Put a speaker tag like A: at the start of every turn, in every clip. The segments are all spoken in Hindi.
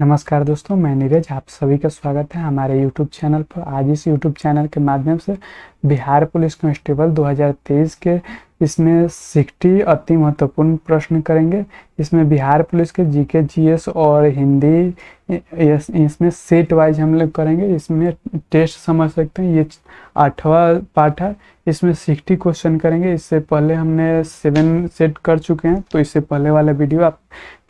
A: नमस्कार दोस्तों मैं नीरज आप सभी का स्वागत है हमारे YouTube चैनल पर आज इस YouTube चैनल के माध्यम से बिहार पुलिस कांस्टेबल 2023 के इसमें सिक्सटी अति महत्वपूर्ण प्रश्न करेंगे इसमें बिहार पुलिस के जीके जीएस और हिंदी इसमें सेट वाइज हम लोग करेंगे इसमें टेस्ट समझ सकते हैं ये आठवां पार्ट है इसमें सिक्सटी क्वेश्चन करेंगे इससे पहले हमने सेवन सेट कर चुके हैं तो इससे पहले वाला वीडियो आप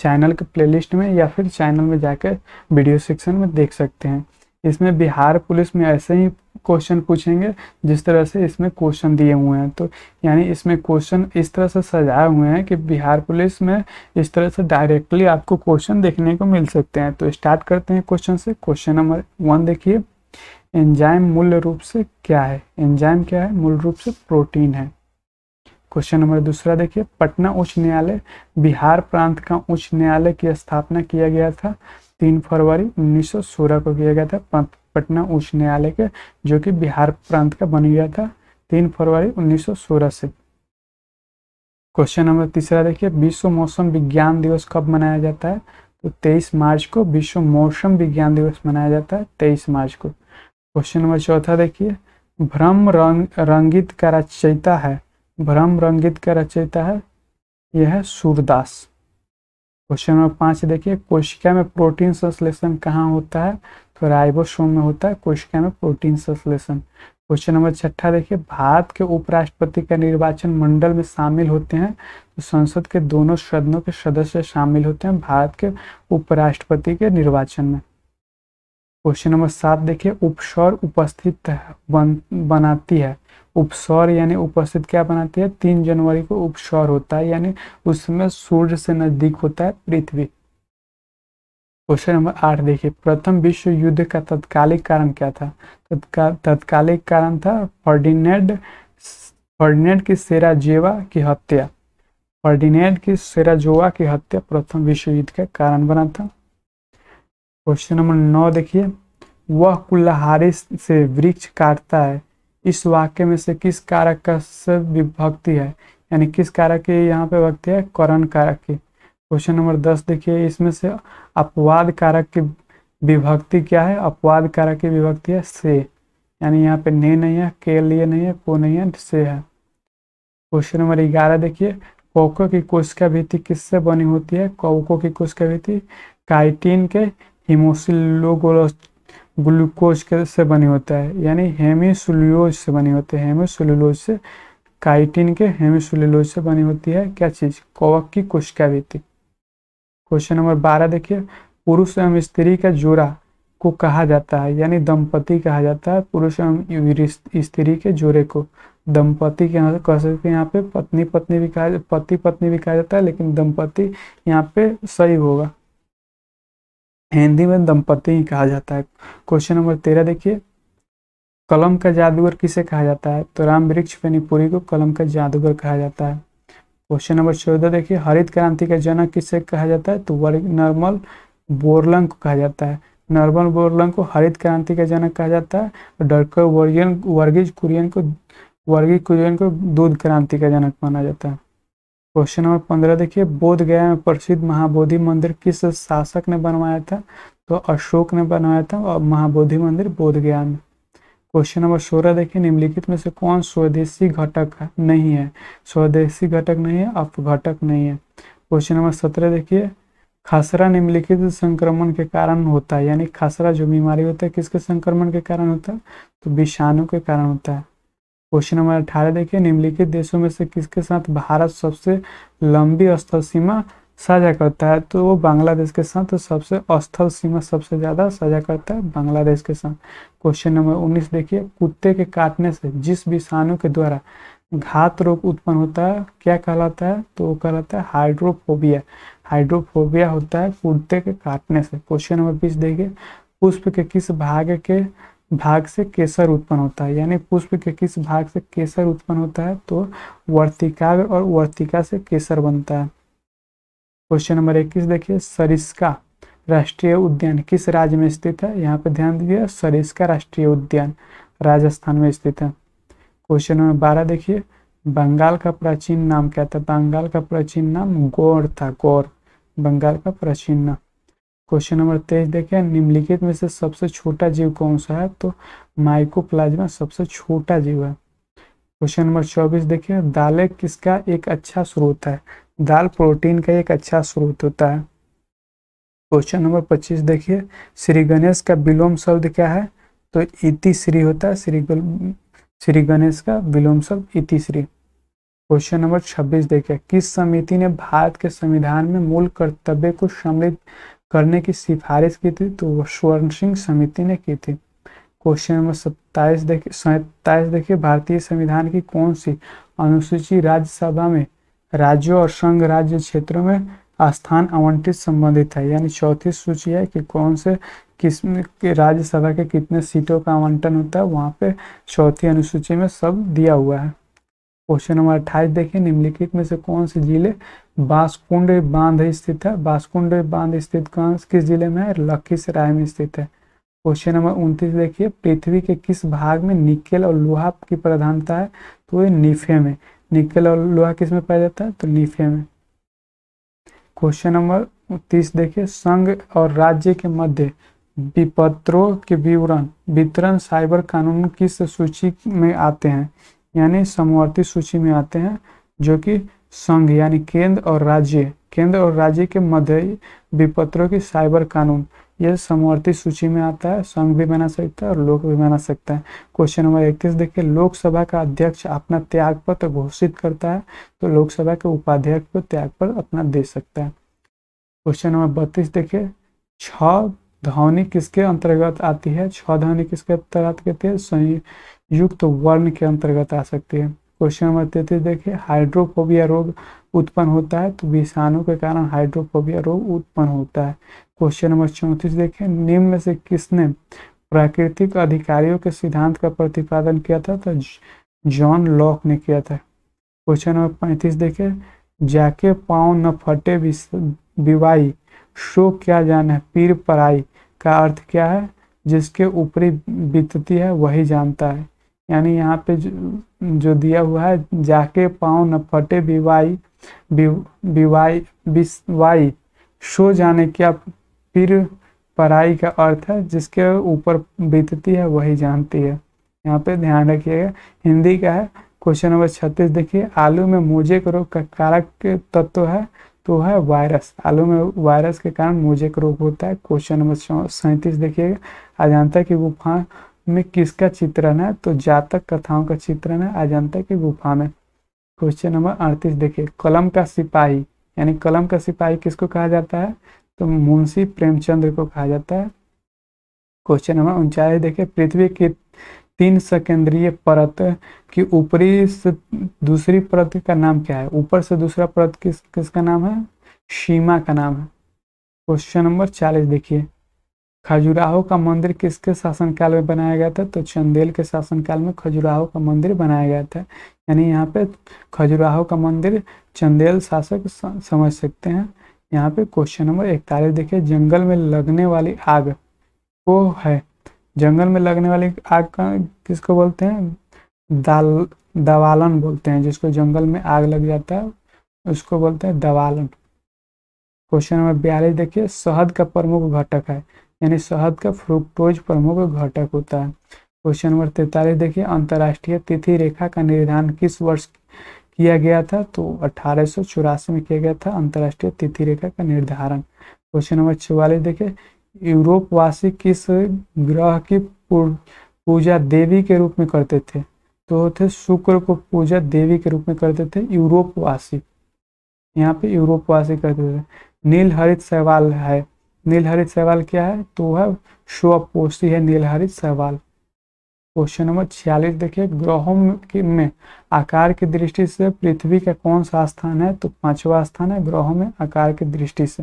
A: चैनल के प्लेलिस्ट में या फिर चैनल में जाकर वीडियो सेक्शन में देख सकते हैं इसमें बिहार पुलिस में ऐसे ही क्वेश्चन पूछेंगे जिस तरह से इसमें क्वेश्चन दिए हुए हैं तो यानी इसमें क्वेश्चन इस तरह से सजाए हुए हैं कि बिहार पुलिस में इस तरह से डायरेक्टली आपको क्वेश्चन देखने को मिल सकते हैं तो स्टार्ट करते हैं क्वेश्चन से क्वेश्चन नंबर वन देखिए एंजाइम मूल रूप से क्या है एंजाइम क्या है मूल रूप से प्रोटीन है क्वेश्चन नंबर दूसरा देखिए पटना उच्च न्यायालय बिहार प्रांत का उच्च न्यायालय की स्थापना किया गया था तीन फरवरी सोलह को किया गया था पटना उच्च न्यायालय के जो कि बिहार प्रांत का बन गया था तीन फरवरी सोलह से क्वेश्चन नंबर तीसरा देखिए विश्व मौसम विज्ञान दिवस कब मनाया जाता है तो 23 मार्च को विश्व मौसम विज्ञान दिवस मनाया जाता है 23 मार्च को क्वेश्चन नंबर चौथा देखिए भ्रम रंग रंगित का रचयिता है भ्रम रंगित का रचयिता है यह है सूरदास क्वेश्चन नंबर पाँच देखिए कोशिका में प्रोटीन संश्लेषण कहाँ होता है तो राइबोसोम में होता है कोशिका में प्रोटीन संश्लेषण क्वेश्चन नंबर छठा देखिए भारत के उपराष्ट्रपति का निर्वाचन मंडल में शामिल होते हैं तो संसद के दोनों सदनों के सदस्य शामिल होते हैं भारत के उपराष्ट्रपति के निर्वाचन में क्वेश्चन नंबर सात देखिए उपस्वर उपस्थित बन बनाती है उपस्वर यानी उपस्थित क्या बनाती है तीन जनवरी को उपस्वर होता है यानी उसमें सूर्य से नजदीक होता है पृथ्वी क्वेश्चन नंबर आठ देखिए प्रथम विश्व युद्ध का तत्कालिक कारण क्या था तत्कालिक कारण था फर्डिनेड फर्डिनेड की सेराजेवा की हत्या फर्डिनेड की जोवा की हत्या प्रथम विश्व युद्ध का कारण बना था क्वेश्चन नंबर नौ देखिए वह कुल्हारी से वृक्ष काटता है इस वाक्य में से किस कारक का सब विभक्ति है यानी किस कारक की यहाँ पे विभक्ति है करण कारक की क्वेश्चन नंबर दस देखिए इसमें से अपवाद कारक की विभक्ति क्या है अपवाद कारक की विभक्ति है से यानी यहाँ पे ने नहीं है के लिए नहीं है को नहीं है से है क्वेश्चन नंबर ग्यारह देखिए कोको की कोशिका भीति किससे बनी होती है कोको की कोशिका भीति काइटिन के हिमोसिलोगोलोस ग्लूकोज के से बनी होता है यानी हेमिसुलोज से बनी होती है हेमिसुलोज से काइटिन के हेमिसुलोज से बनी होती है क्या चीज कवक की कोशिकाभित्ति क्वेश्चन नंबर बारह देखिए पुरुष एवं स्त्री का जोड़ा को कहा जाता है यानी दंपति कहा जाता है पुरुष एवं स्त्री के जोड़े को दंपति के यहाँ कह सकते हैं यहाँ पे पत्नी पत्नी भी कहा पति पत्नी भी कहा जाता है लेकिन दंपति यहाँ पे सही होगा हिंदी में दंपति ही कहा जाता है क्वेश्चन नंबर तेरह देखिए कलम का जादूगर किसे कहा जाता है तो राम वृक्ष पेनीपुरी को कलम का जादूगर कहा जाता है क्वेश्चन नंबर चौदह देखिए हरित क्रांति का जनक किसे कहा जाता है तो वर्ग नर्मल बोरलंग को कहा जाता है नर्मल बोरलंग को हरित क्रांति का जनक कहा जाता है और डॉक्टर वर्गीज कुरियन को वर्गीज कुरियन को दूध क्रांति का जनक माना जाता है क्वेश्चन नंबर पंद्रह देखिए बोध गया में प्रसिद्ध महाबोधि मंदिर किस शासक ने बनवाया था तो अशोक ने बनवाया था और महाबोधि मंदिर बोध गया में क्वेश्चन नंबर सोलह देखिए निम्नलिखित में से कौन स्वदेशी घटक नहीं है स्वदेशी घटक नहीं है अपघटक नहीं है क्वेश्चन नंबर सत्रह देखिए खसरा निम्नलिखित संक्रमण के कारण होता है यानी खसरा जो बीमारी होता है किसके संक्रमण के कारण होता है तो विषाणु के कारण होता है क्वेश्चन नंबर अठारह देखिए निम्नलिखित देशों में से किसके साथ भारत सबसे लंबी स्थल सीमा साझा करता है तो वो बांग्लादेश के साथ सबसे स्थल सीमा सबसे ज़्यादा साझा करता है बांग्लादेश के साथ क्वेश्चन नंबर उन्नीस देखिए कुत्ते के काटने से जिस विषाणु के द्वारा घात रोग उत्पन्न होता है क्या कहलाता है तो वो कहलाता है हाइड्रोफोबिया हाइड्रोफोबिया होता है कुत्ते के काटने से क्वेश्चन नंबर बीस देखिए पुष्प के किस भाग के भाग से केसर उत्पन्न होता है यानी पुष्प के किस भाग से केसर उत्पन्न होता है तो वर्तिकाग्र और वर्तिका से केसर बनता है क्वेश्चन नंबर इक्कीस देखिए सरिस्का राष्ट्रीय उद्यान किस राज्य में स्थित है यहाँ पर ध्यान दीजिए सरिस्का राष्ट्रीय उद्यान राजस्थान में स्थित है क्वेश्चन नंबर बारह देखिए बंगाल का प्राचीन नाम क्या था बंगाल का प्राचीन नाम गौर था गौर बंगाल का प्राचीन नाम क्वेश्चन नंबर तेईस देखिए निम्नलिखित में से सबसे छोटा जीव कौन सा है तो माइकोप्लाज्मा सबसे छोटा जीव है क्वेश्चन नंबर चौबीस देखिए दालें किसका एक अच्छा स्रोत है दाल प्रोटीन का एक अच्छा स्रोत होता है क्वेश्चन नंबर पच्चीस देखिए श्री गणेश का विलोम शब्द क्या है तो इति श्री होता है श्री श्री गणेश का विलोम शब्द इति श्री क्वेश्चन नंबर छब्बीस देखिए किस समिति ने भारत के संविधान में मूल कर्तव्य को सम्मिलित करने की सिफारिश की थी तो वो स्वर्ण सिंह समिति ने की थी क्वेश्चन नंबर सत्ताईस देखिए सैतालीस देखिए भारतीय संविधान की कौन सी अनुसूची राज्यसभा में राज्यों और संघ राज्य क्षेत्रों में स्थान आवंटित संबंधित है यानी चौथी सूची है कि कौन से किस राज्यसभा के कितने सीटों का आवंटन होता है वहाँ पे चौथी अनुसूची में सब दिया हुआ है क्वेश्चन नंबर अट्ठाईस देखिए निम्नलिखित में से कौन से जिले बांसकुंड बांध स्थित है बांसकुंड बांध स्थित कौन किस जिले में है लखीसराय में स्थित है क्वेश्चन नंबर उनतीस देखिए पृथ्वी के किस भाग में निकेल और लोहा की प्रधानता है तो ये नीफे में निकेल और लोहा किस में पाया जाता है तो नीफे में क्वेश्चन नंबर तीस देखिए संघ और राज्य के मध्य विपत्रों के विवरण वितरण साइबर कानून किस सूची में आते हैं यानी समवर्ती सूची में आते हैं जो कि संघ यानी केंद्र और राज्य केंद्र और राज्य के मध्य विपत्रों की साइबर कानून यह समवर्ती सूची में आता है संघ भी बना सकता है और लोक भी बना सकता है क्वेश्चन नंबर इकतीस देखिए लोकसभा का अध्यक्ष अपना त्याग पत्र घोषित करता है तो लोकसभा के उपाध्यक्ष को त्याग पत्र अपना दे सकता है क्वेश्चन नंबर बत्तीस देखिए छ ध्वनि किसके अंतर्गत आती है छ ध्वनि किसके अंतर्गत कहती है संयुक्त वर्ण के अंतर्गत आ सकती है क्वेश्चन नंबर तैतीस देखिए हाइड्रोफोबिया रोग उत्पन्न होता है तो विषाणु के कारण हाइड्रोफोबिया रोग उत्पन्न होता है क्वेश्चन नंबर चौंतीस देखिए निम्न में से किसने प्राकृतिक अधिकारियों के सिद्धांत का प्रतिपादन किया था तो जॉन लॉक ने किया था क्वेश्चन नंबर पैंतीस देखिए जाके पाँव न फटे बिवाई शो क्या जान है पीर पराई का अर्थ क्या है जिसके ऊपरी बीतती है वही जानता है यानी यहाँ पे जो, जो दिया हुआ है जाके पाँव न फटे बीवाई बीवाई बिस्वाई सो जाने क्या फिर पढ़ाई का अर्थ है जिसके ऊपर बीतती है वही जानती है यहाँ पे ध्यान रखिएगा हिंदी का है क्वेश्चन नंबर छत्तीस देखिए आलू में मोजेक रोग का कारक तत्व तो है तो है वायरस आलू में वायरस के कारण मोजेक रोग होता है क्वेश्चन नंबर सैंतीस देखिएगा अजानता की गुफा में किसका चित्रण है तो जातक कथाओं का चित्रण है अजंता की गुफा में क्वेश्चन नंबर अड़तीस देखिए कलम का सिपाही यानी कलम का सिपाही किसको कहा जाता है तो मुंशी प्रेमचंद्र को कहा जाता है क्वेश्चन नंबर उनचालीस देखिए पृथ्वी की तीन सकेंद्रीय परत की ऊपरी से दूसरी परत का नाम क्या है ऊपर से दूसरा परत किस किसका नाम है सीमा का नाम है क्वेश्चन नंबर चालीस देखिए खजुराहो का मंदिर किसके शासनकाल में बनाया गया था तो चंदेल के शासनकाल में खजुराहो का मंदिर बनाया गया था यानी यहाँ पे खजुराहो का मंदिर चंदेल शासक समझ सकते हैं यहाँ पे क्वेश्चन नंबर इकतालीस देखिए जंगल में लगने वाली आग वो है जंगल में लगने वाली आग का किसको बोलते हैं दाल दवालन बोलते हैं जिसको जंगल में आग लग जाता है उसको बोलते हैं दवालन क्वेश्चन नंबर बयालीस देखिए शहद का प्रमुख घटक है यानी शहद का फ्रुक्टोज प्रमुख घटक होता है क्वेश्चन नंबर तैतालीस देखिए अंतर्राष्ट्रीय तिथि रेखा का निर्धारण किस वर्ष किया गया था तो अठारह में किया गया था अंतर्राष्ट्रीय तिथि रेखा का निर्धारण क्वेश्चन नंबर चौवालीस देखिए यूरोपवासी किस ग्रह की पूजा देवी के रूप में करते थे तो थे शुक्र को पूजा देवी के रूप में करते थे यूरोपवासी यहाँ पे यूरोपवासी करते थे नील हरित सहवाल है नीलहरित सवाल क्या है तो वह शो पोषी है नीलहरित सवाल क्वेश्चन नंबर छियालीस देखिए ग्रहों में आकार की दृष्टि से पृथ्वी का कौन सा स्थान है तो पांचवा स्थान है ग्रहों में आकार की दृष्टि से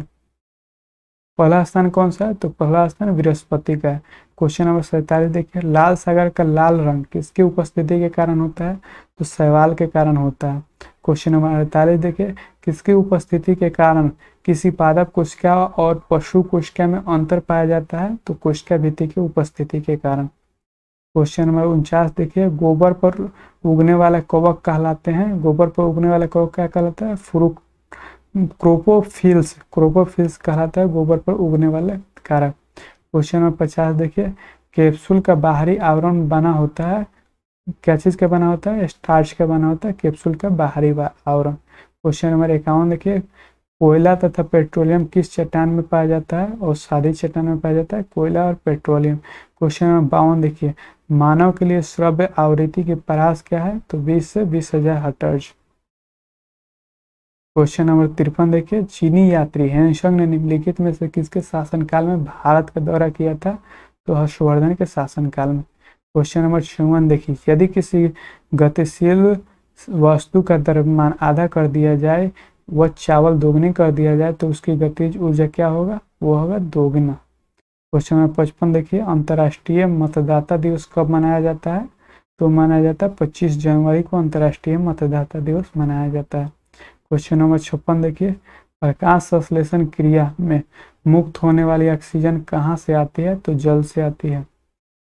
A: पहला स्थान कौन सा है तो पहला स्थान बृहस्पति का है क्वेश्चन नंबर सैतालीस देखिए लाल सागर का लाल रंग किसकी उपस्थिति के कारण होता है तो सवाल के कारण होता है क्वेश्चन नंबर अड़तालीस देखिए किसकी उपस्थिति के कारण किसी पादप कोशिका और पशु कोशिका में अंतर पाया जाता है तो कोशिका भित्ति की उपस्थिति के कारण क्वेश्चन नंबर उनचास देखिए गोबर पर उगने वाले कवक कहलाते हैं गोबर पर उगने वाले कवक क्या कहलाता है फ्रू क्रोपोफिल्स क्रोपोफिल्स कहलाता है गोबर पर उगने वाले कारक क्वेश्चन नंबर पचास देखिए कैप्सूल का बाहरी आवरण बना होता है क्या चीज़ का बना होता है स्टार्च का बना होता है कैप्सूल का बाहरी आवरण क्वेश्चन नंबर इक्यावन देखिए कोयला तथा पेट्रोलियम किस चट्टान में पाया जाता है और सादी चट्टान में पाया जाता है कोयला और पेट्रोलियम क्वेश्चन नंबर बावन देखिए मानव के लिए श्रव्य आवृत्ति की परास क्या है तो 20 से बीस हजार हटर्ज क्वेश्चन नंबर तिरपन देखिए चीनी यात्री हेनशंग ने निम्नलिखित में से किसके शासनकाल में भारत का दौरा किया था तो हर्षवर्धन के शासनकाल में क्वेश्चन नंबर चौवन देखिए यदि किसी गतिशील वस्तु का द्रव्यमान आधा कर दिया जाए वह चावल दोगुनी कर दिया जाए तो उसकी गतिज ऊर्जा क्या होगा वो होगा दोगुना क्वेश्चन नंबर पचपन देखिए अंतर्राष्ट्रीय मतदाता दिवस कब मनाया जाता है तो मनाया जाता है पच्चीस जनवरी को अंतर्राष्ट्रीय मतदाता दिवस मनाया जाता है क्वेश्चन नंबर छप्पन देखिए प्रकाश संश्लेषण क्रिया में मुक्त होने वाली ऑक्सीजन कहाँ से आती है तो जल से आती है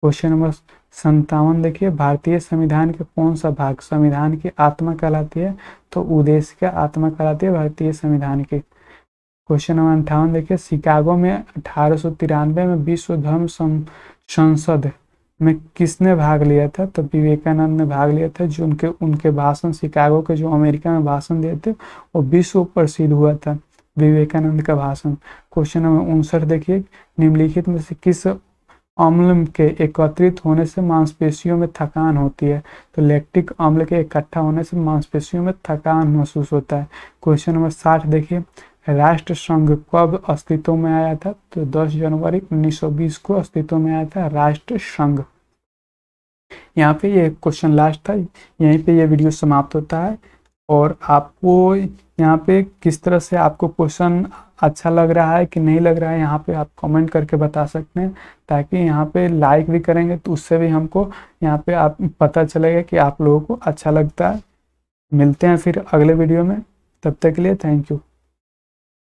A: क्वेश्चन नंबर संतावन देखिए भारतीय संविधान के कौन सा भाग संविधान की आत्मा कहलाती है तो उद्देश्य का आत्मा कहलाती है भारतीय संविधान के क्वेश्चन नंबर अंठावन देखिए शिकागो में अठारह में विश्व धर्म संसद में किसने भाग लिया था तो विवेकानंद ने भाग लिया था जो उनके उनके भाषण शिकागो के जो अमेरिका में भाषण दिए थे वो विश्व प्रसिद्ध हुआ था विवेकानंद का भाषण क्वेश्चन नंबर उनसठ देखिए निम्नलिखित में से किस अम्ल के एकत्रित होने से मांसपेशियों में थकान होती है तो लैक्टिक अम्ल के इकट्ठा होने से मांसपेशियों में थकान महसूस होता है क्वेश्चन नंबर साठ देखिए राष्ट्र संघ कब अस्तित्व में आया था तो 10 जनवरी 1920 को अस्तित्व में आया था राष्ट्र संघ यहाँ पे ये क्वेश्चन लास्ट था यहीं पे ये वीडियो समाप्त होता है और आपको यहाँ पे किस तरह से आपको क्वेश्चन अच्छा लग रहा है कि नहीं लग रहा है यहाँ पे आप कमेंट करके बता सकते हैं ताकि यहाँ पे लाइक भी करेंगे तो उससे भी हमको यहाँ पे आप पता चलेगा कि आप लोगों को अच्छा लगता है मिलते हैं फिर अगले वीडियो में तब तक के लिए थैंक यू